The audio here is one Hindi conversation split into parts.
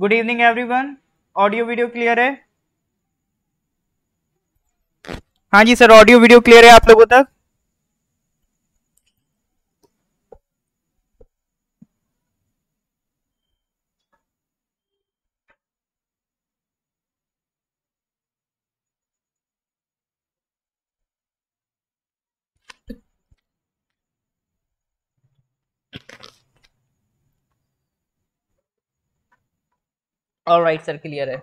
Good evening everyone audio video clear है हाँ जी सर ऑडियो वीडियो क्लियर है आप लोगों तक और राइट सर क्लियर है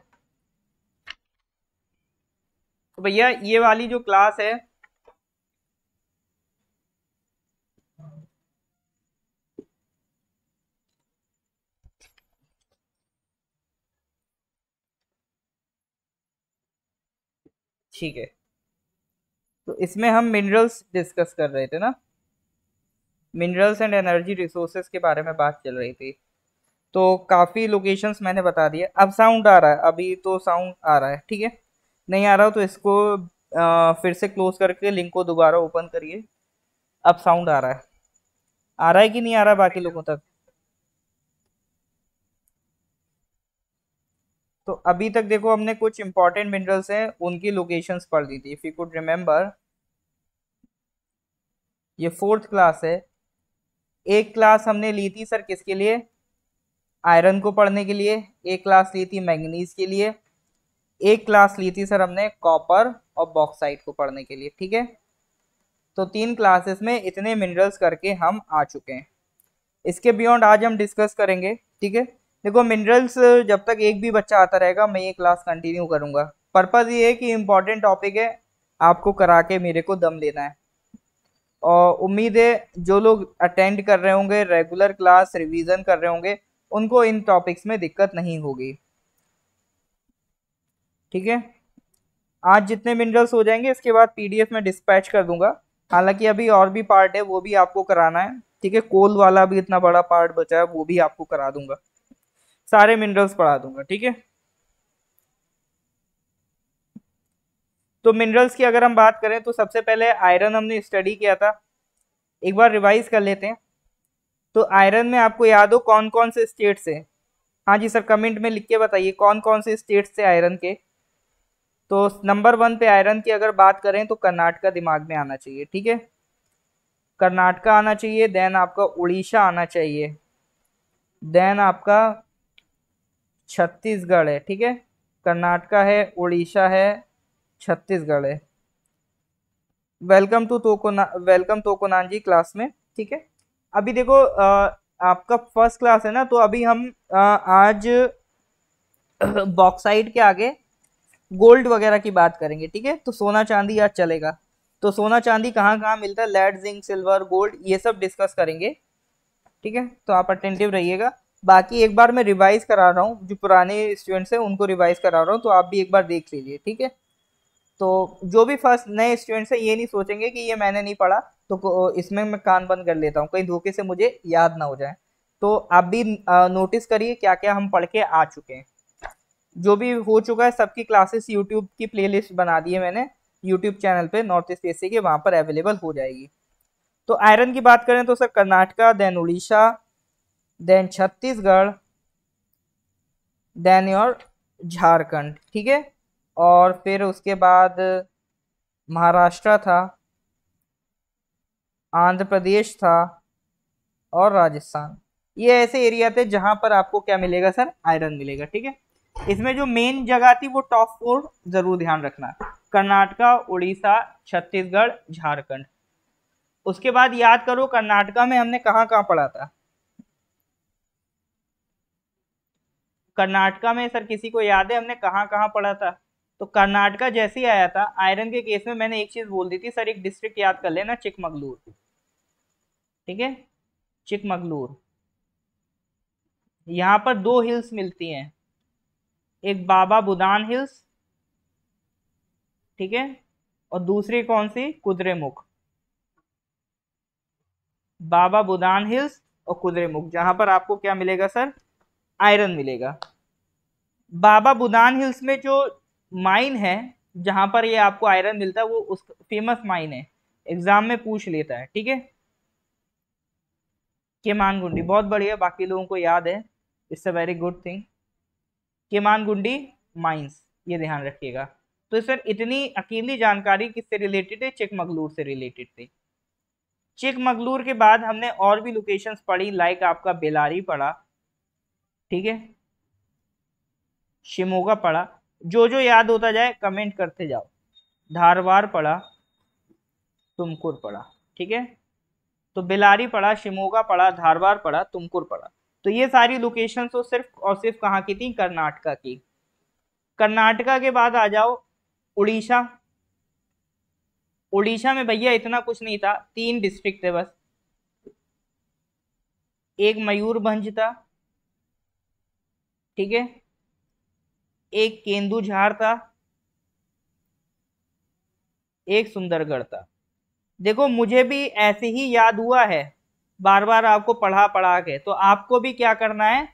तो भैया ये वाली जो क्लास है ठीक है तो इसमें हम मिनरल्स डिस्कस कर रहे थे ना मिनरल्स एंड एनर्जी रिसोर्सेस के बारे में बात चल रही थी तो काफ़ी लोकेशंस मैंने बता दिए अब साउंड आ रहा है अभी तो साउंड आ रहा है ठीक है नहीं आ रहा तो इसको आ, फिर से क्लोज करके लिंक को दोबारा ओपन करिए अब साउंड आ रहा है आ रहा है कि नहीं आ रहा बाकी लोगों तक तो अभी तक देखो हमने कुछ इंपॉर्टेंट मिनरल्स हैं उनकी लोकेशंस पढ़ दी थी इफ़ यू कुड रिमेम्बर ये फोर्थ क्लास है एक क्लास हमने ली थी सर किसके लिए आयरन को पढ़ने के लिए एक क्लास ली थी मैंगनीज के लिए एक क्लास ली थी सर हमने कॉपर और बॉक्साइट को पढ़ने के लिए ठीक है तो तीन क्लासेस में इतने मिनरल्स करके हम आ चुके हैं इसके बियॉन्ड आज हम डिस्कस करेंगे ठीक है देखो मिनरल्स जब तक एक भी बच्चा आता रहेगा मैं ये क्लास कंटिन्यू करूँगा पर्पज़ ये है कि इम्पॉर्टेंट टॉपिक है आपको करा के मेरे को दम लेना है और उम्मीद है जो लोग अटेंड कर रहे होंगे रेगुलर क्लास रिवीजन कर रहे होंगे उनको इन टॉपिक्स में दिक्कत नहीं होगी ठीक है आज जितने मिनरल्स हो जाएंगे इसके बाद पीडीएफ में डिस्पैच कर दूंगा हालांकि अभी और भी पार्ट है वो भी आपको कराना है ठीक है कोल वाला भी इतना बड़ा पार्ट बचा है वो भी आपको करा दूंगा सारे मिनरल्स पढ़ा दूंगा ठीक है तो मिनरल्स की अगर हम बात करें तो सबसे पहले आयरन हमने स्टडी किया था एक बार रिवाइज कर लेते हैं तो आयरन में आपको याद हो कौन कौन से स्टेट्स हैं हाँ जी सर कमेंट में लिख के बताइए कौन कौन से स्टेट्स से आयरन के तो नंबर वन पे आयरन की अगर बात करें तो कर्नाटका दिमाग में आना चाहिए ठीक है कर्नाटका आना चाहिए देन आपका उड़ीसा आना चाहिए देन आपका छत्तीसगढ़ है ठीक है कर्नाटका है उड़ीसा है छत्तीसगढ़ है वेलकम टू तो वेलकम तो जी क्लास में ठीक है अभी देखो आ, आपका फर्स्ट क्लास है ना तो अभी हम आ, आज बॉक्साइड के आगे गोल्ड वगैरह की बात करेंगे ठीक है तो सोना चांदी आज चलेगा तो सोना चांदी कहाँ कहाँ मिलता है लेड जिंक सिल्वर गोल्ड ये सब डिस्कस करेंगे ठीक है तो आप अटेंटिव रहिएगा बाकी एक बार मैं रिवाइज करा रहा हूँ जो पुराने स्टूडेंट्स हैं उनको रिवाइज करा रहा हूँ तो आप भी एक बार देख लीजिए ठीक है तो जो भी फर्स्ट नए स्टूडेंट्स हैं ये नहीं सोचेंगे कि ये मैंने नहीं पढ़ा तो इसमें मैं कान बंद कर लेता हूँ कहीं धोखे से मुझे याद ना हो जाए तो आप भी नोटिस करिए क्या क्या हम पढ़ के आ चुके हैं जो भी हो चुका है सबकी क्लासेस यूट्यूब की प्ले बना दी है मैंने यूट्यूब चैनल पर नॉर्थ ईस्ट एसी के वहाँ पर अवेलेबल हो जाएगी तो आयरन की बात करें तो sir Karnataka then Orissa then Chhattisgarh then और झारखंड ठीक है और फिर उसके बाद महाराष्ट्र था आंध्र प्रदेश था और राजस्थान ये ऐसे एरिया थे जहां पर आपको क्या मिलेगा सर आयरन मिलेगा ठीक है इसमें जो मेन जगह थी वो टॉप फोर जरूर ध्यान रखना कर्नाटका उड़ीसा छत्तीसगढ़ झारखंड उसके बाद याद करो कर्नाटका में हमने कहाँ कहाँ पढ़ा था कर्नाटका में सर किसी को याद है हमने कहाँ कहाँ पढ़ा था तो कर्नाटका जैसे ही आया था आयरन के केस में मैंने एक चीज बोल दी थी सर एक डिस्ट्रिक्ट याद कर लेना चिकमगलूर ठीक है चिकमगलूर यहां पर दो हिल्स मिलती हैं एक बाबा बुदान हिल्स ठीक है और दूसरी कौन सी कुदरेमुख बाबा बुदान हिल्स और मुख जहां पर आपको क्या मिलेगा सर आयरन मिलेगा बाबा बुदान हिल्स में जो माइन है जहाँ पर ये आपको आयरन मिलता है वो उस फेमस माइन है एग्जाम में पूछ लेता है ठीक है केमान गुंडी बहुत बढ़िया बाकी लोगों को याद है it's a very good thing Kemmangundi mines ये ध्यान रखिएगा तो सर इतनी अकेली जानकारी किससे रिलेटेड है चिकमगलूर से रिलेटेड थी चिकमगलूर के बाद हमने और भी लोकेशंस पढ़ी लाइक आपका बेलारी पढ़ा ठीक है शिमोगा पढ़ा जो जो याद होता जाए कमेंट करते जाओ धारवार पढ़ा तुमकुर पढ़ा ठीक है तो बिलारी पढ़ा शिमोगा पढ़ा धारवार पढ़ा तुमकुर पढ़ा तो ये सारी लोकेशन तो सिर्फ और सिर्फ कहाँ की थी कर्नाटका की कर्नाटका के बाद आ जाओ उड़ीसा उड़ीसा में भैया इतना कुछ नहीं था तीन डिस्ट्रिक्ट थे बस एक मयूरभंज था ठीक है एक केंदू झाड़ था एक सुंदरगढ़ था देखो मुझे भी ऐसे ही याद हुआ है बार बार आपको पढ़ा पढ़ा के तो आपको भी क्या करना है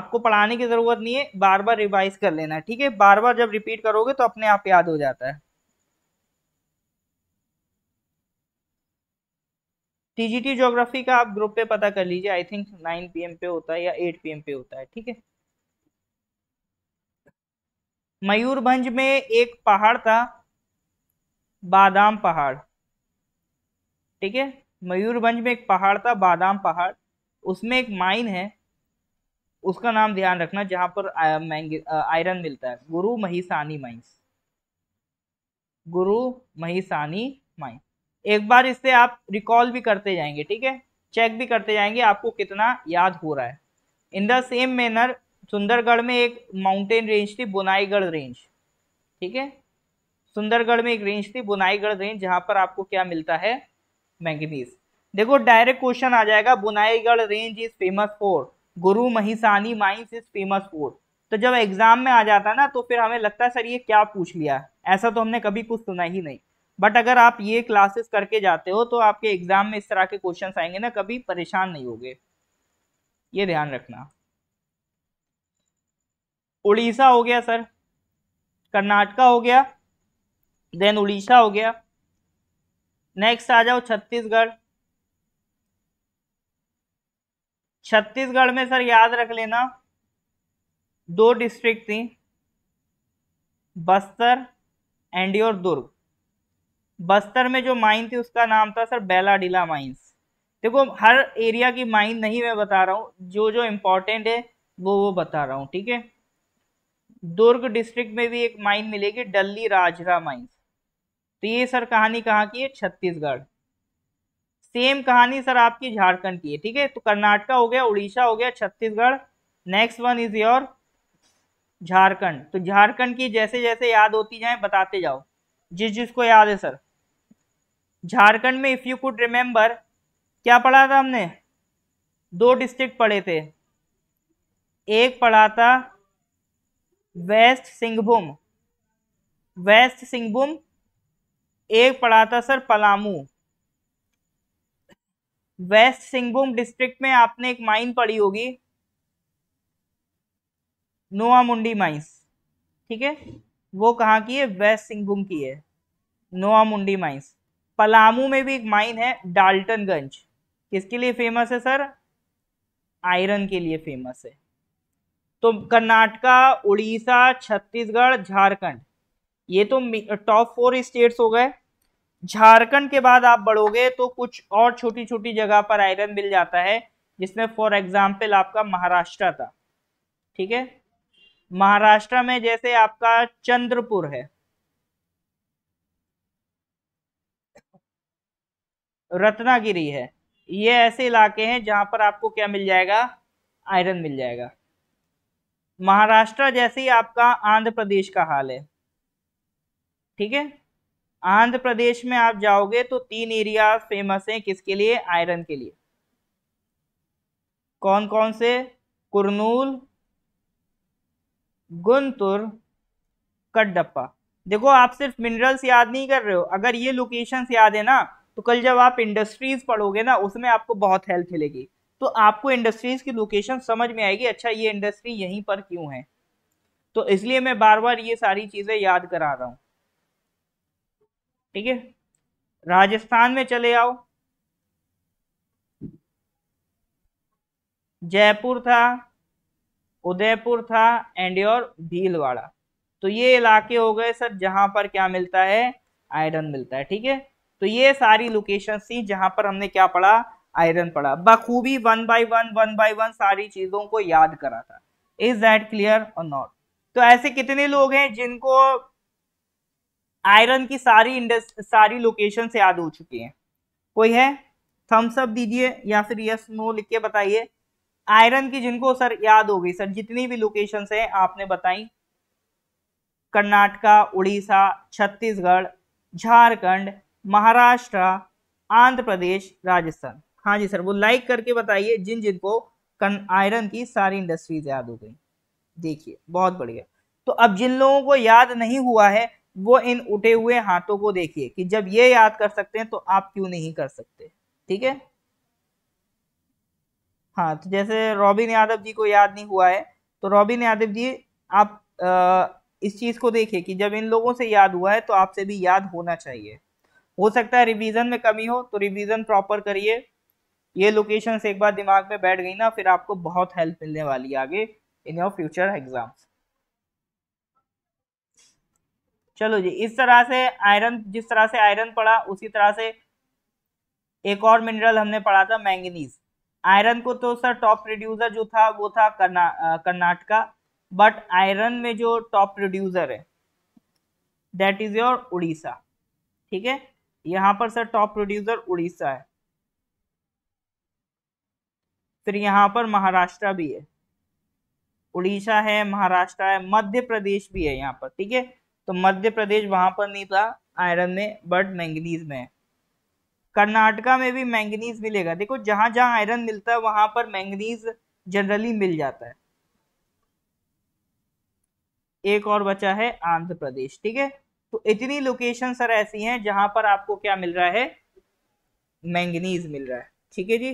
आपको पढ़ाने की ज़रूरत नहीं है बार बार रिवाइज कर लेना है ठीक है बार बार जब रिपीट करोगे तो अपने आप याद हो जाता है टीजीटी ज्योग्राफी का आप ग्रुप पे पता कर लीजिए आई थिंक नाइन पीएम पे होता है या एट पीएम पे होता है ठीक है मयूरभंज में एक पहाड़ था बादाम पहाड़ ठीक है मयूरभंज में एक पहाड़ था बादाम पहाड़ उसमें एक माइन है उसका नाम ध्यान रखना जहां पर आयरन मिलता है गुरु महिसानी माइंस गुरु महिसानी माइंस एक बार इससे आप रिकॉल भी करते जाएंगे ठीक है चेक भी करते जाएंगे आपको कितना याद हो रहा है in the same manner Sundargarh में एक माउंटेन रेंज थी बुनाईगढ़ रेंज ठीक है सुंदरगढ़ में एक रेंज थी बुनाईगढ़ रेंज जहां पर आपको क्या मिलता है मैंगनीज देखो डायरेक्ट क्वेश्चन आ जाएगा Bonaigarh range is famous for Gorumahisani mines is famous for तो जब एग्जाम में आ जाता ना तो फिर हमें लगता है सर ये क्या पूछ लिया ऐसा तो हमने कभी कुछ सुना ही नहीं बट अगर आप ये क्लासेस करके जाते हो तो आपके एग्जाम में इस तरह के क्वेश्चन आएंगे ना कभी परेशान नहीं होगे ये ध्यान रखना उड़ीसा हो गया सर कर्नाटका हो गया देन उड़ीसा हो गया नेक्स्ट आ जाओ छत्तीसगढ़ छत्तीसगढ़ में सर याद रख लेना दो डिस्ट्रिक्ट थी बस्तर एंड और दुर्ग बस्तर में जो माइन थी उसका नाम था सर बेलाडीला माइंस देखो हर एरिया की माइन नहीं मैं बता रहा हूँ जो जो इम्पोर्टेंट है वो वो बता रहा हूँ ठीक है दुर्ग डिस्ट्रिक्ट में भी एक माइन मिलेगी डल्ली राजरा माइन तो ये सर कहानी कहाँ की है छत्तीसगढ़ सेम कहानी सर आपकी झारखंड की है ठीक है तो कर्नाटका हो गया उड़ीसा हो गया Chhattisgarh next one is your Jharkhand तो झारखंड की जैसे जैसे याद होती जाए बताते जाओ जिस जिसको याद है सर झारखंड में इफ़ यू कुड रिमेम्बर क्या पढ़ा था हमने दो डिस्ट्रिक्ट पढ़े थे एक पढ़ा था वेस्ट सिंहभूम वेस्ट सिंहभूम एक पड़ा था sir Palamu west Singhbhum district में आपने एक माइन पड़ी होगी नोआ मुंडी माइंस ठीक है वो कहाँ की है वेस्ट सिंहभूम की है नोआ मुंडी माइंस पलामू में भी एक माइन है डाल्टनगंज किसके लिए फेमस है सर आयरन के लिए फेमस है तो कर्नाटका उड़ीसा छत्तीसगढ़ झारखंड ये तो टॉप फोर स्टेट्स हो गए झारखंड के बाद आप बढ़ोगे तो कुछ और छोटी छोटी जगह पर आयरन मिल जाता है जिसमें फॉर एग्जाम्पल आपका महाराष्ट्र था ठीक है महाराष्ट्र में जैसे आपका चंद्रपुर है रत्नागिरी है ये ऐसे इलाके हैं जहां पर आपको क्या मिल जाएगा आयरन मिल जाएगा महाराष्ट्र जैसे ही आपका आंध्र प्रदेश का हाल है ठीक है आंध्र प्रदेश में आप जाओगे तो तीन एरिया फेमस हैं किसके लिए आयरन के लिए कौन कौन से कुरनूल गुंतुर कडप्पा देखो आप सिर्फ मिनरल्स याद नहीं कर रहे हो अगर ये लोकेशंस याद है ना तो कल जब आप इंडस्ट्रीज पढ़ोगे ना उसमें आपको बहुत हेल्प मिलेगी तो आपको इंडस्ट्रीज की लोकेशन समझ में आएगी अच्छा ये इंडस्ट्री यहीं पर क्यों है तो इसलिए मैं बार बार ये सारी चीजें याद करा रहा हूं ठीक है राजस्थान में चले आओ जयपुर था उदयपुर था एंड योर भीलवाड़ा तो ये इलाके हो गए सर जहां पर क्या मिलता है आयरन मिलता है ठीक है तो ये सारी लोकेशन थी जहां पर हमने क्या पढ़ा आयरन पड़ा बखूबी one by one one by one सारी चीज़ों को याद करा था इज दैट क्लियर और नॉट तो ऐसे कितने लोग हैं जिनको आयरन की सारी इंडस्ट्री सारी लोकेशन से याद हो चुकी हैं कोई है थम्स अप दीजिए या फिर यस नो लिख के बताइए आयरन की जिनको सर याद हो गई सर जितनी भी लोकेशन है आपने बताई कर्नाटका उड़ीसा छत्तीसगढ़ झारखंड महाराष्ट्र आंध्र प्रदेश राजस्थान हाँ जी सर वो लाइक करके बताइए जिन जिनको आयरन की सारी इंडस्ट्रीज याद हो गई देखिए बहुत बढ़िया तो अब जिन लोगों को याद नहीं हुआ है वो इन उठे हुए हाथों को देखिए कि जब ये याद कर सकते हैं तो आप क्यों नहीं कर सकते ठीक है हाँ तो जैसे रॉबिन यादव जी को याद नहीं हुआ है तो रॉबिन यादव जी आप आ, इस चीज़ को देखिए कि जब इन लोगों से याद हुआ है तो आपसे भी याद होना चाहिए हो सकता है रिवीजन में कमी हो तो रिवीजन प्रॉपर करिए ये लोकेशन एक बार दिमाग में बैठ गई ना फिर आपको बहुत हेल्प मिलने वाली है आगे इन योर फ्यूचर एग्जाम्स चलो जी इस तरह से आयरन जिस तरह से आयरन पड़ा उसी तरह से एक और मिनरल हमने पढ़ा था मैंगनीज आयरन को तो सर टॉप प्रोड्यूसर जो था वो था कर्नाटका बट आयरन में जो टॉप प्रोड्यूसर है दैट इज योर उड़ीसा ठीक है यहाँ पर सर टॉप प्रोड्यूसर उड़ीसा है फिर यहाँ पर महाराष्ट्र भी है उड़ीसा है महाराष्ट्र है मध्य प्रदेश भी है यहाँ पर ठीक है तो मध्य प्रदेश वहां पर नहीं था आयरन में बट मैंगनीज में कर्नाटका में भी मैंगनीज मिलेगा देखो जहां जहां आयरन मिलता है वहां पर मैंगनीज जनरली मिल जाता है एक और बचा है आंध्र प्रदेश ठीक है तो इतनी लोकेशन सर ऐसी हैं जहां पर आपको क्या मिल रहा है मैंगनीज मिल रहा है ठीक है जी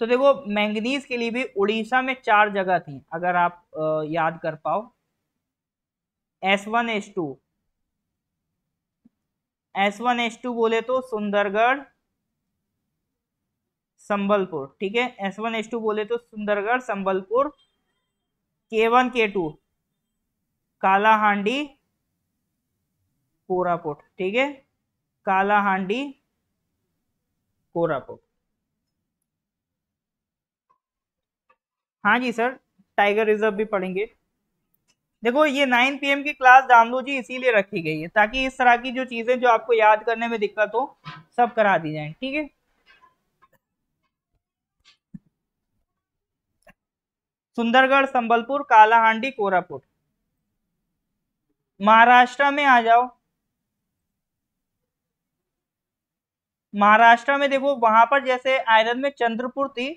तो देखो मैंगनीज के लिए भी उड़ीसा में चार जगह थी अगर आप याद कर पाओ S one S two S one S two बोले तो सुंदरगढ़ संबलपुर ठीक है एस वन एस टू बोले तो सुंदरगढ़ संबलपुर के वन के टू कालाहांडी कोरापुट ठीक है कालाहांडी कोरापुट हाँ जी सर टाइगर रिजर्व भी पढ़ेंगे देखो ये नाइन पीएम की क्लास डामलो जी इसीलिए रखी गई है ताकि इस तरह की जो चीज़ें जो आपको याद करने में दिक्कत हो सब करा दी जाए ठीक है सुंदरगढ़ संबलपुर कालाहांडी कोरापुट महाराष्ट्र में आ जाओ महाराष्ट्र में देखो वहां पर जैसे आयरन में चंद्रपुर थी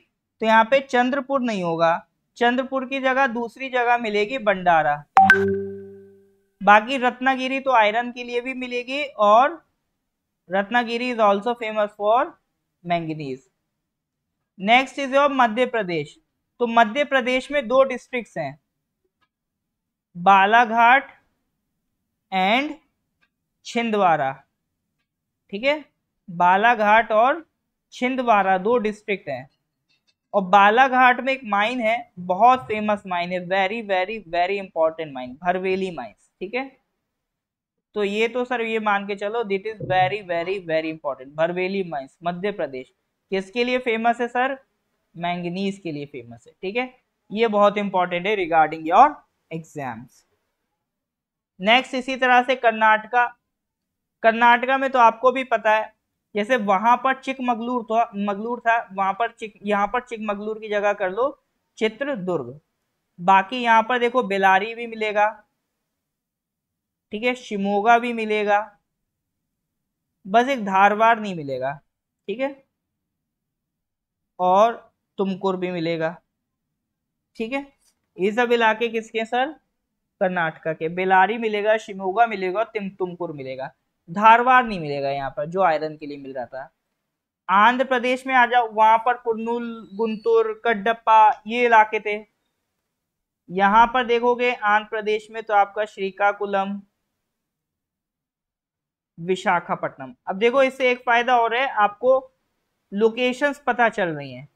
तो यहाँ पे चंद्रपुर नहीं होगा चंद्रपुर की जगह दूसरी जगह मिलेगी भंडारा बाकी रत्नागिरी तो आयरन के लिए भी मिलेगी और Ratnagiri is also famous for manganese next is your Madhya Pradesh तो मध्य प्रदेश में दो डिस्ट्रिक्ट्स हैं बालाघाट एंड छिंदवाड़ा ठीक है बालाघाट और छिंदवाड़ा दो डिस्ट्रिक्ट हैं और बालाघाट में एक माइन है बहुत फेमस माइन है very very very important mine Bharweli mine ठीक है तो ये तो सर ये मान के चलो this is very very very important Bharweli mines Madhya Pradesh किसके लिए फेमस है सर मैंगनीज के लिए फेमस है ठीक है ये बहुत इंपॉर्टेंट है रिगार्डिंग योर एग्जाम्स नेक्स्ट इसी तरह से कर्नाटका कर्नाटका में तो आपको भी पता है जैसे वहां पर चिकमगलूर था तो मगलूर था वहां पर चिक यहाँ पर चिकमगलूर की जगह कर लो चित्रदुर्ग बाकी यहाँ पर देखो बेलारी भी मिलेगा ठीक है शिमोगा भी मिलेगा बस एक धारवाड़ नहीं मिलेगा ठीक है और तुमकुर भी मिलेगा ठीक है ये सब इलाके किसके सर कर्नाटका के बेलारी मिलेगा शिमोगा मिलेगा और तुमकुर मिलेगा धारवाड़ नहीं मिलेगा यहाँ पर जो आयरन के लिए मिल रहा था आंध्र प्रदेश में आ जाओ वहां पर कुरनूल गुंतूर कड्डप्पा ये इलाके थे यहां पर देखोगे आंध्र प्रदेश में तो आपका श्रीकाकुलम विशाखापट्टनम अब देखो इससे एक फायदा और है आपको लोकेशंस पता चल रही हैं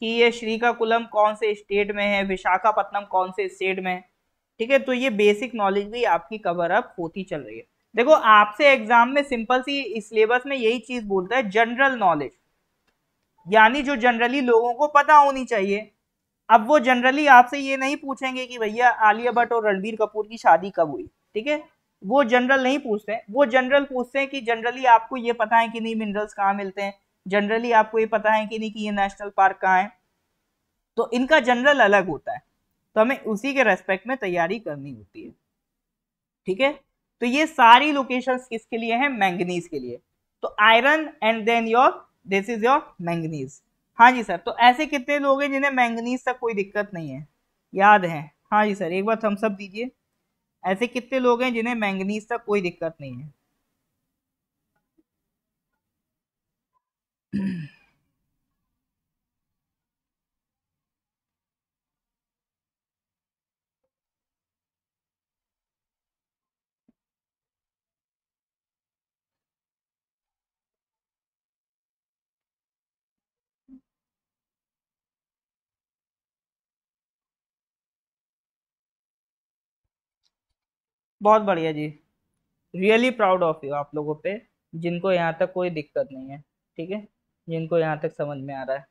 कि ये श्रीकाकुलम कौन से स्टेट में है विशाखापट्टनम कौन से स्टेट में है ठीक है तो ये बेसिक नॉलेज भी आपकी कवर अप होती चल रही है देखो आपसे एग्जाम में सिंपल सी सिलेबस में यही चीज बोलता है जनरल नॉलेज यानी जो जनरली लोगों को पता होनी चाहिए अब वो जनरली आपसे ये नहीं पूछेंगे कि भैया आलिया भट्ट और रणबीर कपूर की शादी कब हुई ठीक है वो जनरल नहीं पूछते हैं वो जनरल पूछते हैं कि जनरली आपको ये पता है कि नहीं मिनरल्स कहाँ मिलते हैं जनरली आपको ये पता है कि नहीं कि ये नेशनल पार्क कहाँ है तो इनका जनरल अलग होता है तो हमें उसी के रेस्पेक्ट में तैयारी करनी होती है ठीक है तो ये सारी लोकेशन किसके लिए है मैंगनीज के लिए तो iron and then your this is your manganese हाँ जी सर तो ऐसे कितने लोग हैं जिन्हें मैंगनीज तक कोई दिक्कत नहीं है याद है हाँ जी सर एक बार हम सब दीजिए ऐसे कितने लोग हैं जिन्हें मैंगनीज तक कोई दिक्कत नहीं है बहुत बढ़िया जी रियली प्राउड ऑफ यू आप लोगों पे जिनको यहाँ तक कोई दिक्कत नहीं है ठीक है जिनको यहाँ तक समझ में आ रहा है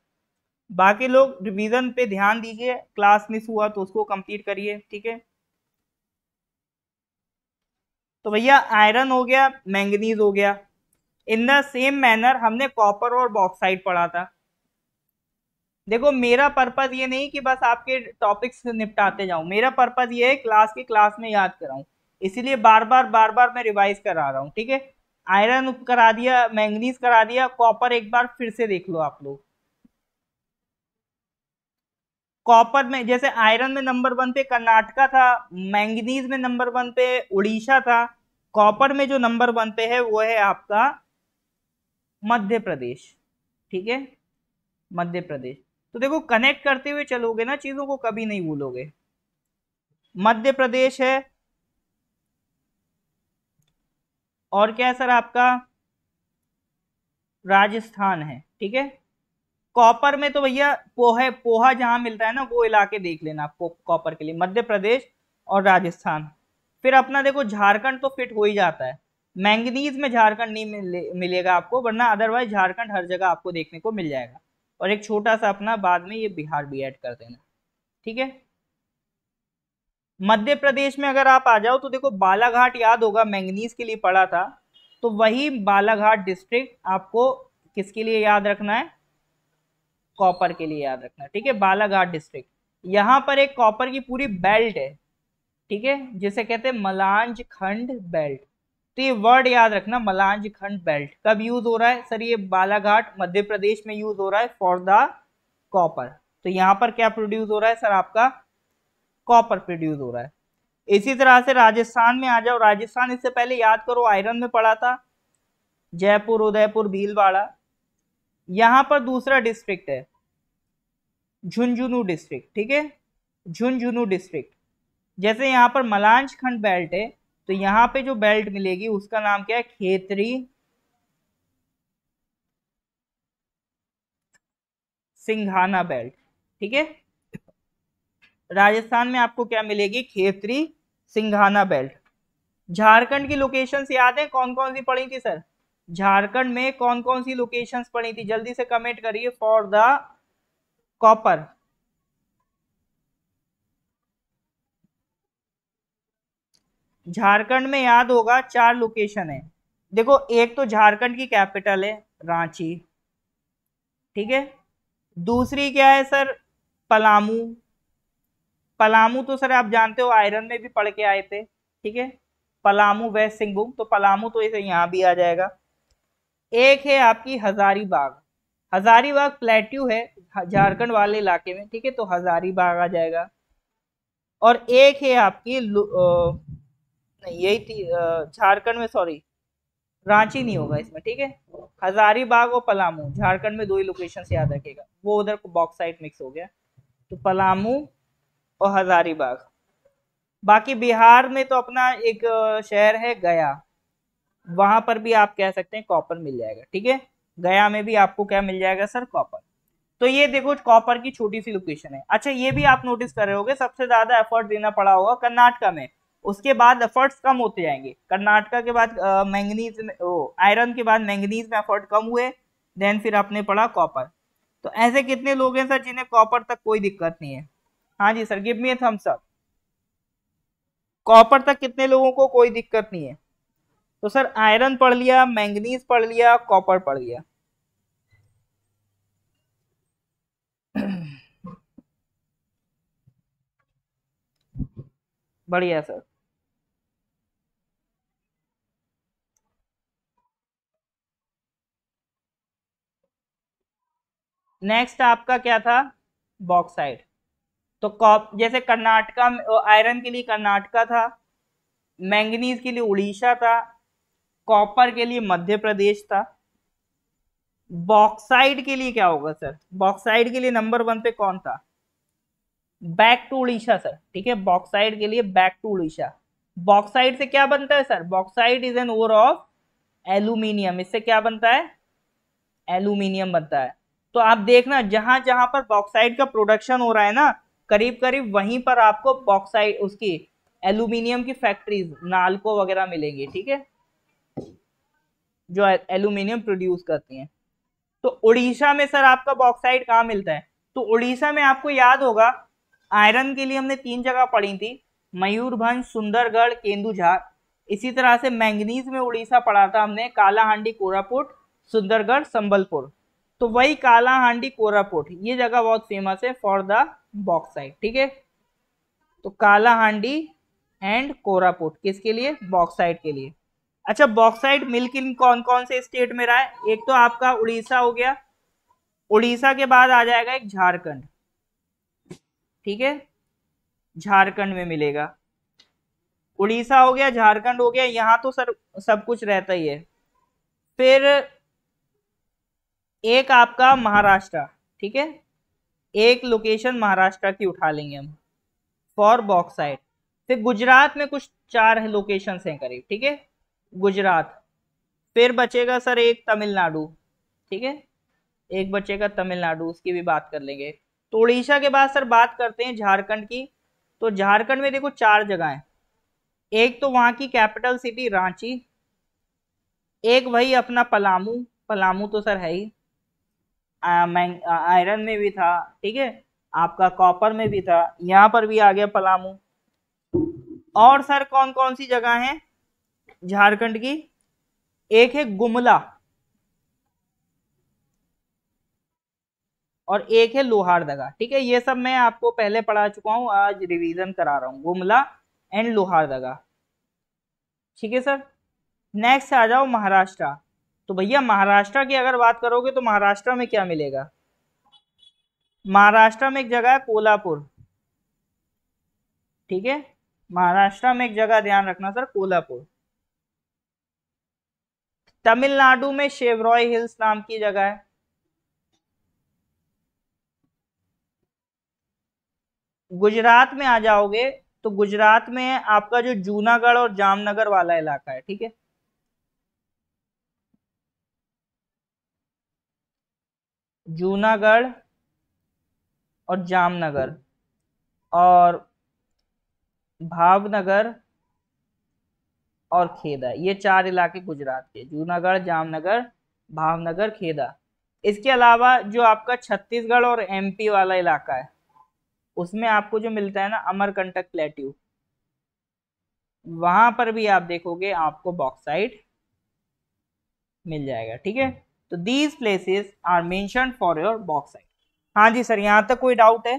बाकी लोग रिवीजन पे ध्यान दीजिए क्लास मिस हुआ तो उसको कंप्लीट करिए ठीक है तो भैया आयरन हो गया मैंगनीज हो गया इन द सेम मैनर हमने कॉपर और बॉक्साइड पढ़ा था देखो मेरा पर्पज ये नहीं कि बस आपके टॉपिक्स निपटाते जाऊं मेरा पर्पज ये है क्लास की क्लास में याद कराऊं इसीलिए बार बार बार बार मैं रिवाइज करा रहा हूँ ठीक है आयरन करा दिया मैंगनीज करा दिया कॉपर एक बार फिर से देख लो आप लोग कॉपर में जैसे आयरन में नंबर वन पे कर्नाटका था मैंगनीज में नंबर वन पे उड़ीसा था कॉपर में जो नंबर वन पे है वो है आपका मध्य प्रदेश ठीक है मध्य प्रदेश तो देखो कनेक्ट करते हुए चलोगे ना चीज़ों को कभी नहीं भूलोगे मध्य प्रदेश है और क्या है सर आपका राजस्थान है ठीक है कॉपर में तो भैया पोहे पोहा जहां मिलता है ना वो इलाके देख लेना आपको कॉपर के लिए मध्य प्रदेश और राजस्थान फिर अपना देखो झारखंड तो फिट हो ही जाता है मैंगनीज में झारखंड नहीं मिले, मिलेगा आपको वरना अदरवाइज झारखंड हर जगह आपको देखने को मिल जाएगा और एक छोटा सा अपना बाद में ये बिहार भी ऐड कर देना ठीक है मध्य प्रदेश में अगर आप आ जाओ तो देखो बालाघाट याद होगा मैंगनीज के लिए पढ़ा था तो वही बालाघाट डिस्ट्रिक्ट आपको किसके लिए याद रखना है कॉपर के लिए याद रखना है ठीक है बालाघाट डिस्ट्रिक्ट यहाँ पर एक कॉपर की पूरी बेल्ट है ठीक है जिसे कहते हैं मलांज खंड बेल्ट तो ये वर्ड याद रखना मलांज खंड बेल्ट कब यूज हो रहा है सर ये बालाघाट मध्य प्रदेश में यूज हो रहा है फॉर द कॉपर तो यहाँ पर क्या प्रोड्यूस हो रहा है सर आपका कॉपर प्रोड्यूस हो रहा है इसी तरह से राजस्थान में आ जाओ राजस्थान इससे पहले याद करो आयरन में पड़ा था जयपुर उदयपुर भीलवाड़ा यहां पर दूसरा डिस्ट्रिक्ट है झुंझुनू डिस्ट्रिक्ट ठीक है झुंझुनू डिस्ट्रिक्ट जैसे यहां पर मलांच खंड बेल्ट है तो यहां पे जो बेल्ट मिलेगी उसका नाम क्या है खेतरी सिंघाना बेल्ट ठीक है राजस्थान में आपको क्या मिलेगी खेतरी सिंघाना बेल्ट झारखंड की लोकेशन याद है कौन कौन सी पड़ी थी सर झारखंड में कौन कौन सी लोकेशन पड़ी थी जल्दी से कमेंट करिए फॉर द कॉपर झारखंड में याद होगा चार लोकेशन है देखो एक तो झारखंड की कैपिटल है रांची ठीक है दूसरी क्या है सर पलामू पलामू तो सर आप जानते हो आयरन में भी पढ़ के आए थे ठीक है पलामू वेस्ट सिंहभूम तो पलामू तो इसे यहाँ भी आ जाएगा एक है आपकी हजारीबाग हजारीबाग प्लेट्यू है झारखंड वाले इलाके में ठीक है तो हजारीबाग आ जाएगा और एक है आपकी यही थी झारखंड में सॉरी रांची नहीं होगा इसमें ठीक है हजारीबाग और पलामू झारखंड में दो ही लोकेशन से याद रखेगा वो उधर बॉक्साइट मिक्स हो गया तो पलामू और हजारीबाग बाकी बिहार में तो अपना एक शहर है गया वहां पर भी आप कह सकते हैं कॉपर मिल जाएगा ठीक है गया में भी आपको क्या मिल जाएगा सर कॉपर तो ये देखो कॉपर की छोटी सी लोकेशन है अच्छा ये भी आप नोटिस कर रहे होगे सबसे ज्यादा एफर्ट देना पड़ा होगा कर्नाटका में उसके बाद एफर्ट्स कम होते जाएंगे कर्नाटका के बाद मैंगनीज में आयरन के बाद मैंगनीज में एफर्ट कम हुए देन फिर आपने पढ़ा कॉपर तो ऐसे कितने लोग हैं सर जिन्हें कॉपर तक कोई दिक्कत नहीं है हाँ जी sir give me thumbs up copper तक कितने लोगों को कोई दिक्कत नहीं है तो सर आयरन पढ़ लिया मैंगनीज पढ़ लिया कॉपर पढ़ लिया बढ़िया सर नेक्स्ट आपका क्या था बॉक्साइड तो कॉप जैसे कर्नाटका आयरन के लिए कर्नाटका था मैंगनीज के लिए उड़ीसा था कॉपर के लिए मध्य प्रदेश था बॉक्साइड के लिए क्या होगा सर बॉक्साइड के लिए नंबर वन पे कौन था बैक टू उड़ीसा सर ठीक है बॉक्साइड के लिए बैक टू उड़ीसा बॉक्साइड से क्या बनता है sir bauxite is an ore of aluminium इससे क्या बनता है एल्यूमिनियम बनता है तो आप देखना जहां जहां पर बॉक्साइड का प्रोडक्शन हो रहा है ना करीब करीब वहीं पर आपको बॉक्साइड उसकी एल्यूमिनियम की फैक्ट्रीज नालको वगैरह मिलेंगी ठीक है जो एल्यूमिनियम प्रोड्यूस करती हैं तो उड़ीसा में सर आपका बॉक्साइड कहाँ मिलता है तो उड़ीसा में आपको याद होगा आयरन के लिए हमने तीन जगह पढ़ी थी मयूरभंज सुंदरगढ़ केंदुझार इसी तरह से मैंगनीज में उड़ीसा पढ़ा था हमने कालाहांडी कोरापुट सुंदरगढ़ संबलपुर तो वही काला हांडी कोरापुट ये जगह बहुत फेमस है फॉर द बॉक्साइट ठीक है तो काला हांडी एंड कोरापुट किसके लिए बॉक्साइट के लिए अच्छा बॉक्साइट मिल किन कौन कौन से स्टेट में रहा है एक तो आपका उड़ीसा हो गया उड़ीसा के बाद आ जाएगा एक झारखंड ठीक है झारखंड में मिलेगा उड़ीसा हो गया झारखंड हो गया यहाँ तो सर सब कुछ रहता ही है फिर एक आपका महाराष्ट्र ठीक है एक लोकेशन महाराष्ट्र की उठा लेंगे हम फॉर बॉक्साइड फिर गुजरात में कुछ चार लोकेशन हैं करीब ठीक है गुजरात फिर बचेगा सर एक तमिलनाडु ठीक है एक बचेगा तमिलनाडु उसकी भी बात कर लेंगे तो उड़ीसा के बाद सर बात करते हैं झारखंड की तो झारखंड में देखो चार जगह हैं एक तो वहाँ की कैपिटल सिटी रांची एक वही अपना पलामू पलामू तो सर है ही आयरन में भी था ठीक है आपका कॉपर में भी था यहाँ पर भी आ गया पलामू और सर कौन कौन सी जगह है झारखंड की एक है गुमला और एक है लोहारदगा ठीक है ये सब मैं आपको पहले पढ़ा चुका हूं आज रिवीजन करा रहा हूँ गुमला एंड लोहारदगा ठीक है सर नेक्स्ट आ जाओ महाराष्ट्र तो भैया महाराष्ट्र की अगर बात करोगे तो महाराष्ट्र में क्या मिलेगा महाराष्ट्र में एक जगह है कोल्हापुर ठीक है महाराष्ट्र में एक जगह ध्यान रखना सर कोल्हापुर तमिलनाडु में शेवरॉय हिल्स नाम की जगह है गुजरात में आ जाओगे तो गुजरात में आपका जो जूनागढ़ और जामनगर वाला इलाका है ठीक है जूनागढ़ और जामनगर और भावनगर और खेदा ये चार इलाके गुजरात के जूनागढ़ जामनगर भावनगर खेदा इसके अलावा जो आपका छत्तीसगढ़ और एमपी वाला इलाका है उसमें आपको जो मिलता है ना अमरकंटक प्लेट्यू वहां पर भी आप देखोगे आपको बॉक्साइट मिल जाएगा ठीक है तो these places are mention for your bauxite हाँ जी सर यहाँ तक कोई डाउट है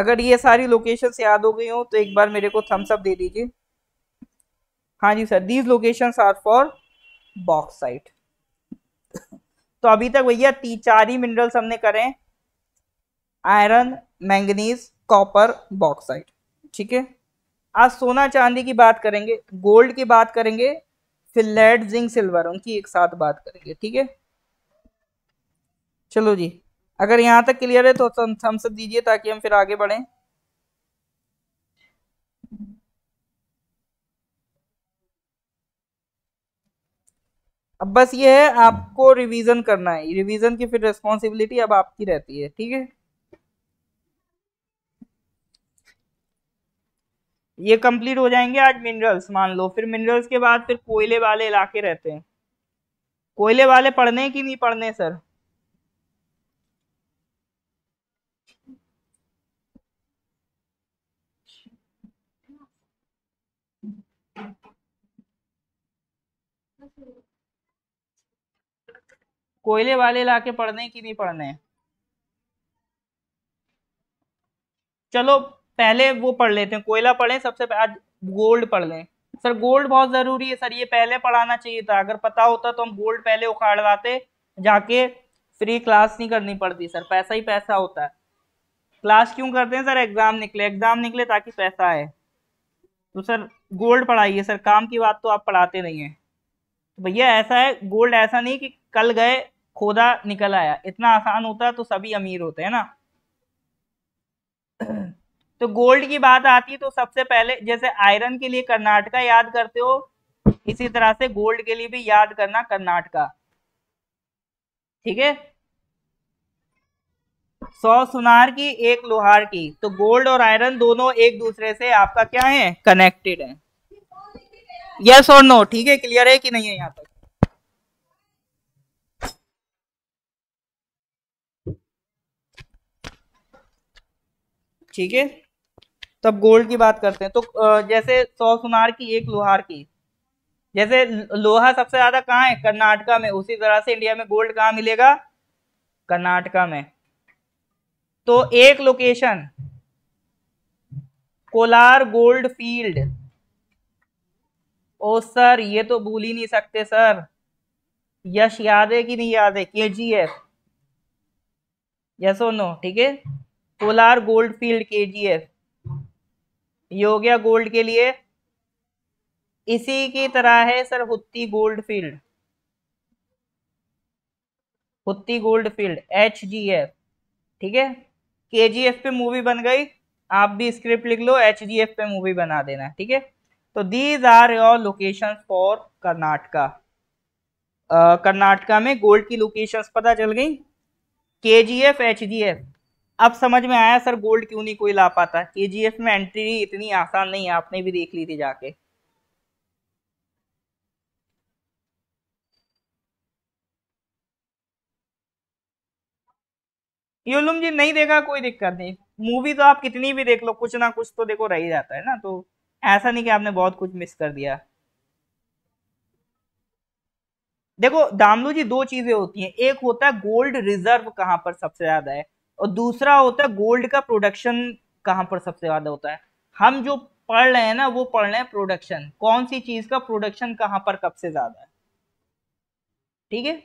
अगर ये सारी लोकेशन याद हो गई हो तो एक बार मेरे को थम्स अप दे दीजिए हाँ जी sir these location are for bauxite तो अभी तक भैया तीन चार ही मिनरल्स हमने करें आयरन मैंगनीज कॉपर बॉक्साइट ठीक है आज सोना चांदी की बात करेंगे गोल्ड की बात करेंगे लेड जिंक सिल्वर उनकी एक साथ बात करेंगे ठीक है चलो जी अगर यहां तक क्लियर है तो थम्स अप दीजिए ताकि हम फिर आगे बढ़ें अब बस ये है आपको रिवीजन करना है रिवीजन की फिर रिस्पॉन्सिबिलिटी अब आपकी रहती है ठीक है ये कंप्लीट हो जाएंगे आज मिनरल्स मान लो फिर मिनरल्स के बाद फिर कोयले वाले इलाके रहते हैं कोयले वाले पढ़ने की नहीं पढ़ने सर कोयले वाले इलाके पढ़ने की नहीं पढ़ने चलो पहले वो पढ़ लेते हैं कोयला पढ़ें सबसे आज गोल्ड पढ़ लें सर गोल्ड बहुत ज़रूरी है सर ये पहले पढ़ाना चाहिए था अगर पता होता तो हम गोल्ड पहले उखाड़ लाते जाके फ्री क्लास नहीं करनी पड़ती सर पैसा ही पैसा होता है क्लास क्यों करते हैं सर एग्ज़ाम निकले एग्ज़ाम निकले ताकि पैसा आए तो सर गोल्ड पढ़ाइए सर काम की बात तो आप पढ़ाते नहीं है तो भैया ऐसा है गोल्ड ऐसा नहीं कि कल गए खोदा निकल आया इतना आसान होता है तो सभी अमीर होते हैं ना तो गोल्ड की बात आती है तो सबसे पहले जैसे आयरन के लिए कर्नाटका याद करते हो इसी तरह से गोल्ड के लिए भी याद करना कर्नाटका ठीक है सौ सुनार की एक लोहार की तो गोल्ड और आयरन दोनों एक दूसरे से आपका क्या है कनेक्टेड है यस और नो ठीक है क्लियर है कि नहीं है यहाँ तक ठीक है तो अब गोल्ड की बात करते हैं तो जैसे सौ सुनार की एक लोहार की जैसे लोहा सबसे ज्यादा कहाँ है कर्नाटका में उसी तरह से इंडिया में गोल्ड कहाँ मिलेगा कर्नाटका में तो एक location Kolar gold field oh sir ये तो भूल ही नहीं सकते सर यश याद है कि नहीं याद है K G F yes oh no ठीक है कोलार गोल्ड फील्ड के जी एफ ये हो गया गोल्ड के लिए इसी की तरह है sir Hutti gold field Hutti gold field H G F ठीक है के जी एफ पे मूवी बन गई आप भी स्क्रिप्ट लिख लो एच जी एफ पे मूवी बना देना ठीक है तो these are your location for Karnataka Karnataka में गोल्ड की लोकेशंस पता चल गई K G F H G F अब समझ में आया सर गोल्ड क्यों नहीं कोई ला पाता के में एंट्री इतनी आसान नहीं है आपने भी देख ली थी जाके योलुम जी नहीं देखा कोई दिक्कत नहीं मूवी तो आप कितनी भी देख लो कुछ ना कुछ तो देखो रह ही जाता है ना तो ऐसा नहीं कि आपने बहुत कुछ मिस कर दिया देखो दामलू जी दो चीजें होती हैं एक होता है गोल्ड रिजर्व कहां पर सबसे ज्यादा है और दूसरा होता है गोल्ड का प्रोडक्शन कहाँ पर सबसे ज़्यादा होता है हम जो पढ़ रहे हैं ना वो पढ़ रहे हैं प्रोडक्शन कौन सी चीज़ का प्रोडक्शन कहाँ पर कब से ज़्यादा है ठीक है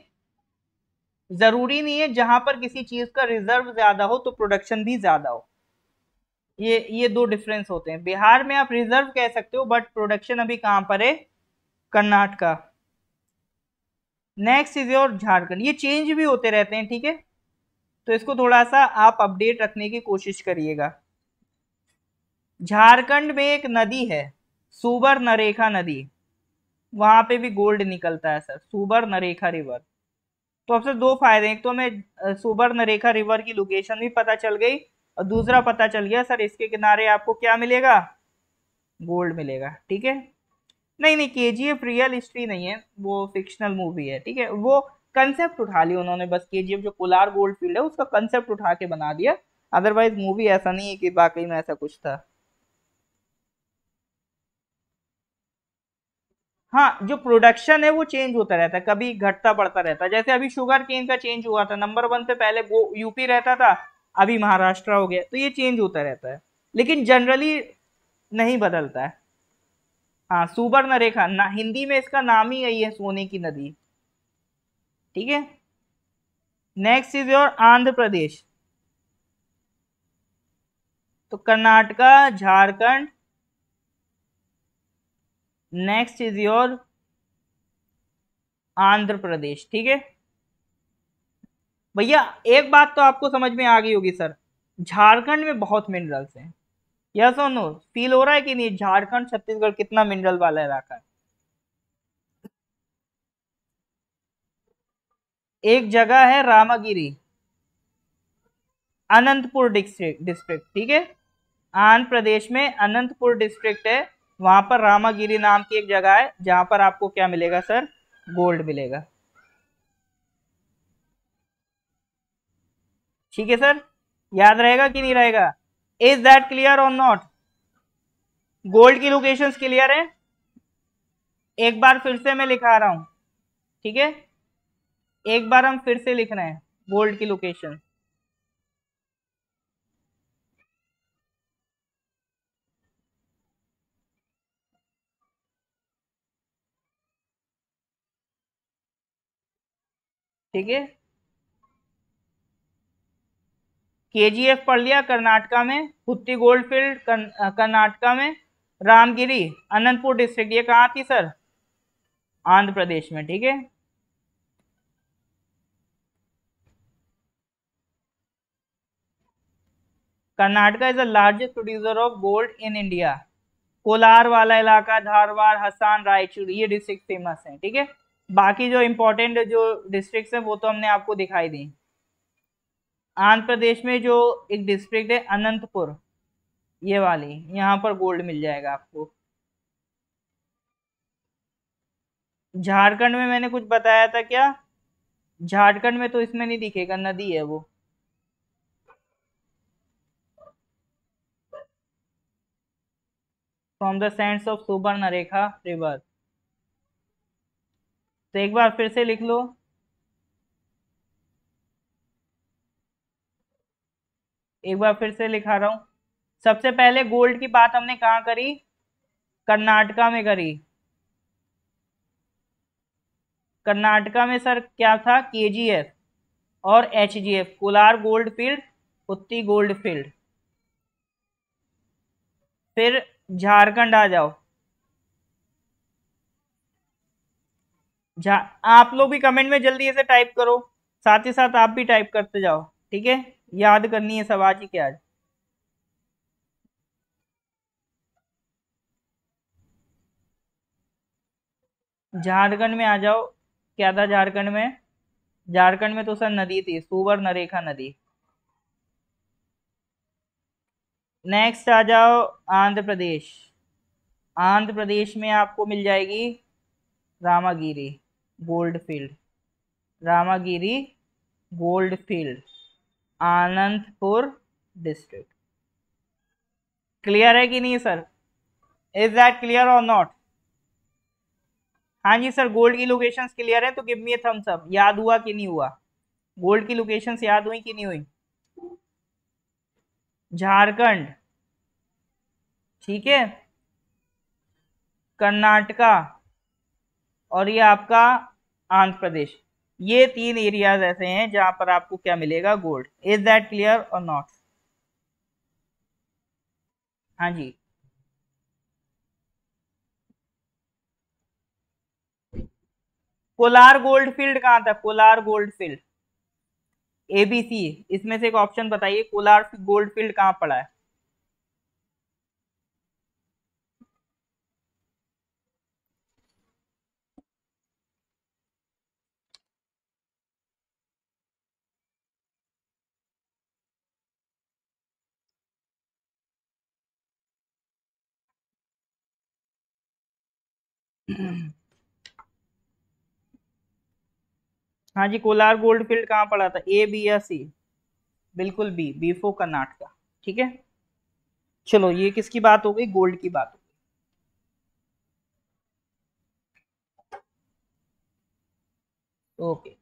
जरूरी नहीं है जहां पर किसी चीज का रिजर्व ज्यादा हो तो प्रोडक्शन भी ज्यादा हो ये ये दो डिफरेंस होते हैं बिहार में आप रिजर्व कह सकते हो बट प्रोडक्शन अभी कहां पर है Karnataka next is your Jharkhand ये चेंज भी होते रहते हैं ठीक है तो इसको थोड़ा सा आप अपडेट रखने की कोशिश करिएगा झारखंड में एक नदी है सुबर नरेखा नदी वहां पे भी गोल्ड निकलता है सर सुबर नरेखा रिवर तो आपसे दो फायदे एक तो हमें सुबर नरेखा रिवर की लोकेशन भी पता चल गई और दूसरा पता चल गया सर इसके किनारे आपको क्या मिलेगा गोल्ड मिलेगा ठीक है नहीं नहीं के जी एफ रियल हिस्ट्री नहीं है वो फिक्शनल मूवी है ठीक है वो कंसेप्ट उठा लिया उन्होंने बस के जो कोलार गोल्ड फील्ड है उसका कंसेप्ट उठा के बना दिया अदरवाइज मूवी ऐसा नहीं है कि वाकई में ऐसा कुछ था हाँ जो प्रोडक्शन है वो चेंज होता रहता है कभी घटता बढ़ता रहता है जैसे अभी शुगर केन का चेंज हुआ था नंबर वन पे पहले वो यूपी रहता था अभी महाराष्ट्र हो गया तो ये चेंज होता रहता है लेकिन जनरली नहीं बदलता है हाँ सुबर्ण रेखा ना हिंदी में इसका नाम ही यही है सोने की नदी ठीक है next is your Andhra Pradesh तो Karnataka Jharkhand next is your Andhra Pradesh ठीक है भैया एक बात तो आपको समझ में आ गई होगी सर झारखंड में बहुत मिनरल्स हैं यस और नो फील हो रहा है कि नहीं झारखंड छत्तीसगढ़ कितना मिनरल वाला इलाका है एक जगह है रामागिरी अनंतपुर डिस्ट्रिक्ट डिस्ट्रिक्ट ठीक है आंध्र प्रदेश में अनंतपुर डिस्ट्रिक्ट है वहां पर रामागिरी नाम की एक जगह है जहां पर आपको क्या मिलेगा सर गोल्ड मिलेगा ठीक है सर याद रहेगा कि नहीं रहेगा इज दैट क्लियर और नॉट गोल्ड की लोकेशंस क्लियर है एक बार फिर से मैं लिखा रहा हूं ठीक है एक बार हम फिर से लिख रहे हैं बोल्ड की लोकेशन ठीक है केजीएफ पढ़ लिया कर्नाटका में हुत्ती गोल्ड फील्ड कर्नाटका में रामगिरी अनंतपुर डिस्ट्रिक्ट ये कहाँ थी सर आंध्र प्रदेश में ठीक है Karnataka is the largest producer of gold in India Kolar वाला इलाका धारवाड़ हसान रायचूर ये डिस्ट्रिक्ट फेमस है ठीक है बाकी जो इम्पोर्टेंट जो डिस्ट्रिक्ट है वो तो हमने आपको दिखाई दी आंध्र प्रदेश में जो एक डिस्ट्रिक्ट है अनंतपुर ये वाली यहाँ पर गोल्ड मिल जाएगा आपको झारखंड में मैंने कुछ बताया था क्या झारखंड में तो इसमें नहीं दिखेगा नदी है वो from the sands of Subarnarekha river तो एक बार फिर से लिख लो एक बार फिर से लिखा रहा हूं सबसे पहले गोल्ड की बात हमने कहा करी कर्नाटका में करी कर्नाटका में सर क्या था केजीएफ और HGF Kolar gold field Hutti gold field फिर झारखंड आ जाओ जा, आप लोग भी कमेंट में जल्दी ऐसे टाइप करो साथ ही साथ आप भी टाइप करते जाओ ठीक है याद करनी है सब आज ही के आज झारखंड में आ जाओ क्या था झारखंड में झारखंड में तो सर नदी थी सुवर्ण रेखा नदी नेक्स्ट आ जाओ आंध्र प्रदेश आंध्र प्रदेश में आपको मिल जाएगी Ramagiri gold field Ramagiri gold field Anandpur district clear है कि नहीं सर इज दैट क्लियर और नॉट हाँ जी सर गोल्ड की लोकेशंस क्लियर है तो give me a thumbs up याद हुआ कि नहीं हुआ गोल्ड की लोकेशंस याद हुई कि नहीं हुई झारखंड ठीक है कर्नाटका और ये आपका आंध्र प्रदेश ये तीन एरियाज ऐसे हैं जहां पर आपको क्या मिलेगा गोल्ड इज दैट क्लियर और नॉट हाँ जी कोलार गोल्ड फील्ड कहां था कोलार गोल्ड फील्ड एबीसी इसमें से एक ऑप्शन बताइए कोलार गोल्ड फील्ड कहां पड़ा है Mm-hmm. हाँ जी कोलार गोल्ड फील्ड कहाँ पड़ा था ए बी या सी बिल्कुल बी बी फो कर्नाटका ठीक है चलो ये किसकी बात हो गई गोल्ड की बात हो गई ओके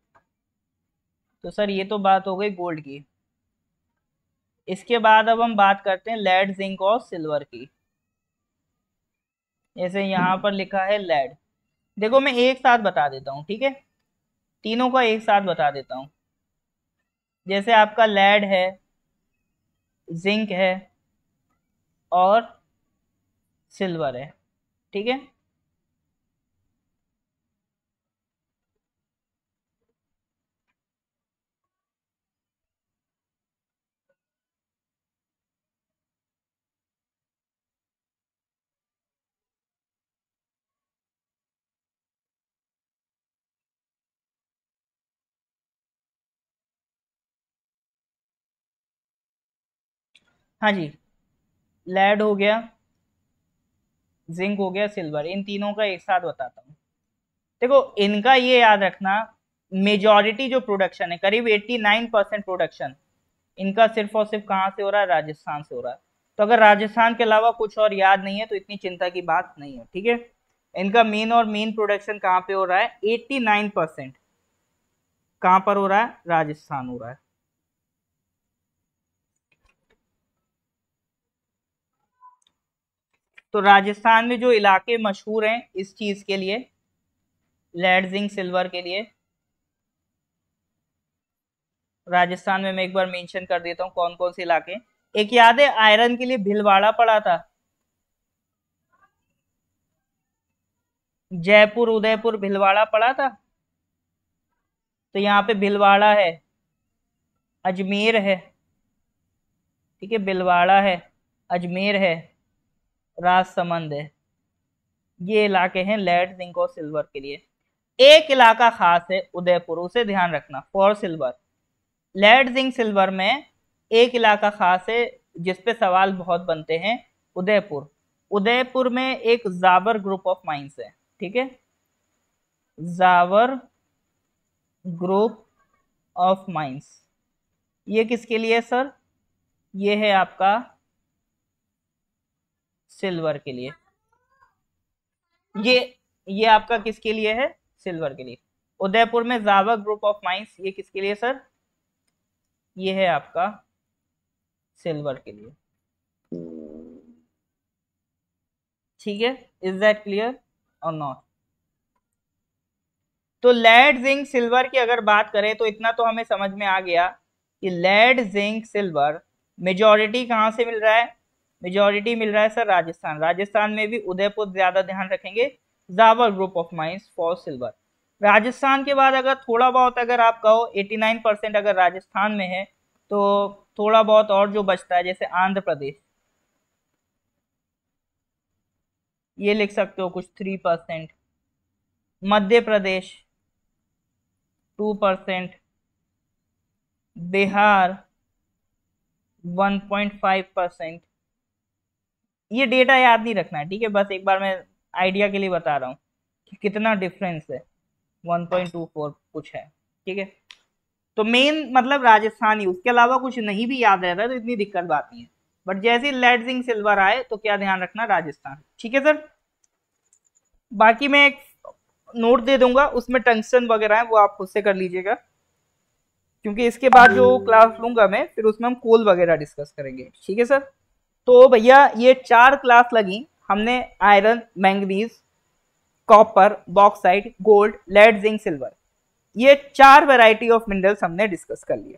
तो सर ये तो बात हो गई गोल्ड की इसके बाद अब हम बात करते हैं लेड जिंक और सिल्वर की जैसे यहां पर लिखा है लेड देखो मैं एक साथ बता देता हूँ ठीक है तीनों का एक साथ बता देता हूँ जैसे आपका लेड है जिंक है और सिल्वर है ठीक है हाँ जी लेड हो गया जिंक हो गया सिल्वर इन तीनों का एक साथ बताता हूँ देखो इनका ये याद रखना मेजॉरिटी जो प्रोडक्शन है करीब 89 परसेंट प्रोडक्शन इनका सिर्फ और सिर्फ कहाँ से हो रहा है राजस्थान से हो रहा है तो अगर राजस्थान के अलावा कुछ और याद नहीं है तो इतनी चिंता की बात नहीं है ठीक है इनका मेन और मेन प्रोडक्शन कहाँ पे हो रहा है 89 परसेंट कहाँ पर हो रहा है राजस्थान हो रहा है तो राजस्थान में जो इलाके मशहूर हैं इस चीज़ के लिए लेड जिंक सिल्वर के लिए राजस्थान में मैं एक बार मेंशन कर देता हूं कौन कौन से इलाके एक याद है आयरन के लिए भिलवाड़ा पड़ा था जयपुर उदयपुर भिलवाड़ा पड़ा था तो यहाँ पे भिलवाड़ा है अजमेर है ठीक है भिलवाड़ा है अजमेर है राजसमंद है ये इलाके हैं लेड जिंक और सिल्वर के लिए एक इलाका खास है उदयपुर उसे ध्यान रखना for silver lead zinc silver में एक इलाका खास है जिसपे सवाल बहुत बनते हैं उदयपुर उदयपुर में एक जावर ग्रुप ऑफ माइंस है ठीक है जावर ग्रुप ऑफ माइंस ये किसके लिए सर ये है आपका सिल्वर के लिए ये ये आपका किसके लिए है सिल्वर के लिए उदयपुर में जावर ग्रुप ऑफ माइंस ये किसके लिए सर ये है आपका सिल्वर के लिए ठीक है इज दैट क्लियर और नॉट तो लेड जिंक सिल्वर की अगर बात करें तो इतना तो हमें समझ में आ गया कि लेड जिंक सिल्वर मेजोरिटी कहां से मिल रहा है मेजोरिटी मिल रहा है सर राजस्थान राजस्थान में भी उदयपुर ज़्यादा ध्यान रखेंगे Zawar group of mines for silver Rajasthan के बाद अगर थोड़ा बहुत अगर आप कहो 89 परसेंट अगर राजस्थान में है तो थोड़ा बहुत और जो बचता है जैसे आंध्र प्रदेश ये लिख सकते हो कुछ three percent Madhya Pradesh two percent Bihar one point five percent ये डेटा याद नहीं रखना है ठीक है बस एक बार मैं आइडिया के लिए बता रहा हूँ कि कितना डिफरेंस है 1.24 कुछ है ठीक है तो मेन मतलब राजस्थान ही उसके अलावा कुछ नहीं भी याद रहता है तो इतनी दिक्कत बात नहीं है बट जैसे लेड सिल्वर आए तो क्या ध्यान रखना राजस्थान ठीक है सर बाकी मैं एक नोट दे दूंगा उसमें टंक्शन वगैरह है वो आप खुद से कर लीजिएगा क्योंकि इसके बाद जो क्लास लूंगा मैं फिर उसमें हम कोल वगैरह डिस्कस करेंगे ठीक है सर तो भैया ये चार क्लास लगी हमने iron manganese copper bauxite gold lead zinc silver ये चार वैरायटी ऑफ मिनरल्स हमने डिस्कस कर लिए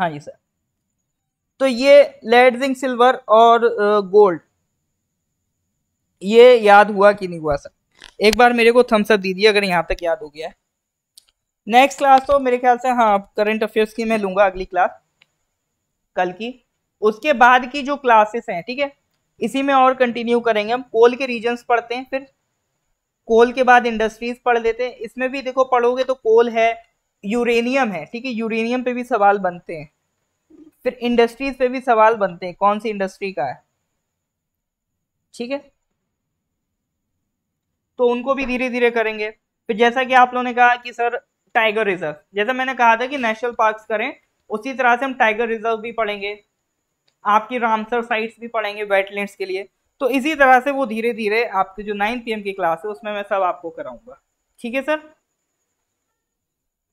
हाँ जी सर तो ये लेड जिंक सिल्वर और गोल्ड ये याद हुआ कि नहीं हुआ सर एक बार मेरे को थम्सअप दीजिए अगर यहाँ तक याद हो गया है नेक्स्ट क्लास तो मेरे ख्याल से हाँ करंट अफेयर्स की मैं लूंगा अगली क्लास कल की उसके बाद की जो क्लासेस हैं ठीक है थीके? इसी में और कंटिन्यू करेंगे हम कोल के रीजन पढ़ते हैं फिर कोल के बाद इंडस्ट्रीज पढ़ लेते हैं इसमें भी देखो पढ़ोगे तो कोल है यूरेनियम है ठीक है यूरेनियम पे भी सवाल बनते हैं फिर इंडस्ट्रीज पे भी सवाल बनते हैं कौन सी इंडस्ट्री का है ठीक है तो उनको भी धीरे धीरे करेंगे फिर जैसा कि आप लोगों ने कहा कि सर टाइगर रिजर्व जैसा मैंने कहा था कि नेशनल पार्क्स करें उसी तरह से हम टाइगर रिजर्व भी पढ़ेंगे आपकी रामसर साइट्स भी पढ़ेंगे वेटलैंड्स के लिए तो इसी तरह से वो धीरे धीरे आपके जो नाइन पी की क्लास है उसमें मैं सब आपको कराऊंगा ठीक है सर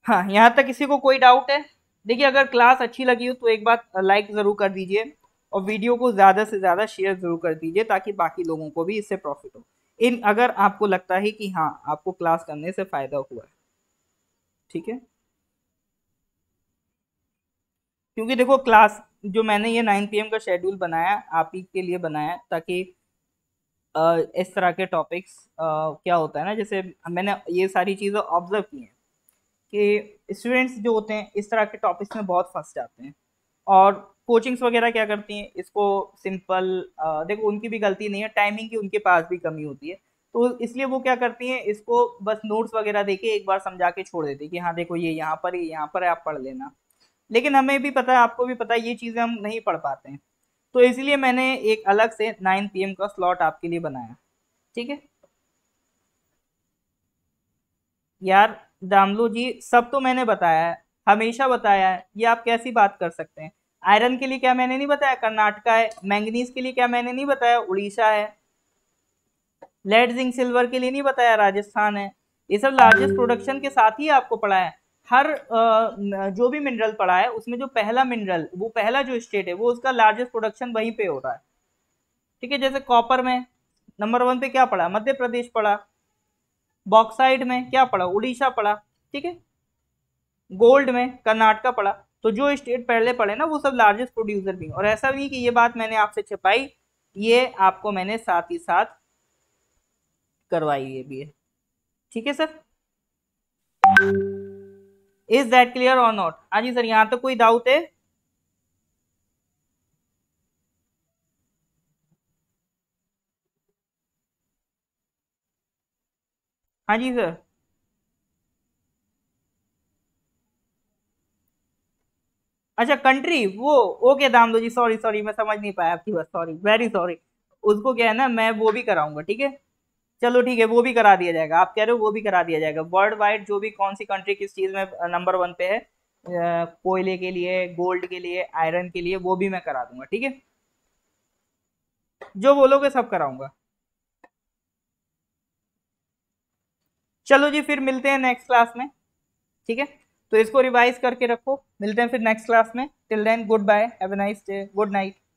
हाँ यहाँ तक किसी को कोई डाउट है देखिए अगर क्लास अच्छी लगी हो तो एक बार लाइक ज़रूर कर दीजिए और वीडियो को ज़्यादा से ज़्यादा शेयर ज़रूर कर दीजिए ताकि बाकी लोगों को भी इससे प्रॉफिट हो इन अगर आपको लगता है कि हाँ आपको क्लास करने से फ़ायदा हुआ है ठीक है क्योंकि देखो क्लास जो मैंने ये नाइन पी का शेड्यूल बनाया आप ही के लिए बनाया ताकि इस तरह के टॉपिक्स क्या होता है ना जैसे मैंने ये सारी चीज़ें ऑब्जर्व की हैं कि स्टूडेंट्स जो होते हैं इस तरह के टॉपिक्स में बहुत फंस जाते हैं और कोचिंग्स वगैरह क्या करती हैं इसको सिंपल देखो उनकी भी गलती नहीं है टाइमिंग की उनके पास भी कमी होती है तो इसलिए वो क्या करती हैं इसको बस नोट्स वगैरह दे के एक बार समझा के छोड़ देती है कि हाँ देखो ये यहाँ पर ये यहाँ पर है आप पढ़ लेना लेकिन हमें भी पता है आपको भी पता है ये चीज़ें हम नहीं पढ़ पाते हैं तो इसलिए मैंने एक अलग से नाइन पी का स्लॉट आपके लिए बनाया ठीक है यार दामलो जी सब तो मैंने बताया है हमेशा बताया है ये आप कैसी बात कर सकते हैं आयरन के लिए क्या मैंने नहीं बताया कर्नाटका है मैंगनीज के लिए क्या मैंने नहीं बताया उड़ीसा है लेड जिंक सिल्वर के लिए नहीं बताया राजस्थान है ये सब लार्जेस्ट प्रोडक्शन के साथ ही आपको पढ़ाया हर जो भी मिनरल पड़ा है उसमें जो पहला मिनरल वो पहला जो स्टेट है वो उसका लार्जेस्ट प्रोडक्शन वहीं पे हो रहा है ठीक है जैसे कॉपर में नंबर वन पे क्या पड़ा मध्य प्रदेश पड़ा बॉक्साइड में क्या पड़ा उड़ीसा पड़ा ठीक है गोल्ड में कर्नाटका पड़ा तो जो स्टेट पहले पड़े ना वो सब लार्जेस्ट प्रोड्यूसर भी और ऐसा भी कि ये बात मैंने आपसे छिपाई ये आपको मैंने साथ ही साथ करवाई ये भी है ठीक है सर इज दैट क्लियर और नॉट हाँ जी सर यहाँ तक तो कोई डाउट है हाँ जी सर अच्छा कंट्री वो ओके दाम दो जी सॉरी सॉरी मैं समझ नहीं पाया आपकी बस सॉरी वेरी सॉरी उसको क्या है ना मैं वो भी कराऊंगा ठीक है चलो ठीक है वो भी करा दिया जाएगा आप कह रहे हो वो भी करा दिया जाएगा वर्ल्ड वाइड जो भी कौन सी कंट्री किस चीज़ में नंबर वन पे है कोयले के लिए गोल्ड के लिए आयरन के लिए वो भी मैं करा दूंगा ठीक है जो बोलोगे सब कराऊंगा चलो जी फिर मिलते हैं नेक्स्ट क्लास में ठीक है तो इसको रिवाइज करके रखो मिलते हैं फिर नेक्स्ट क्लास में till then good bye have a nice day good night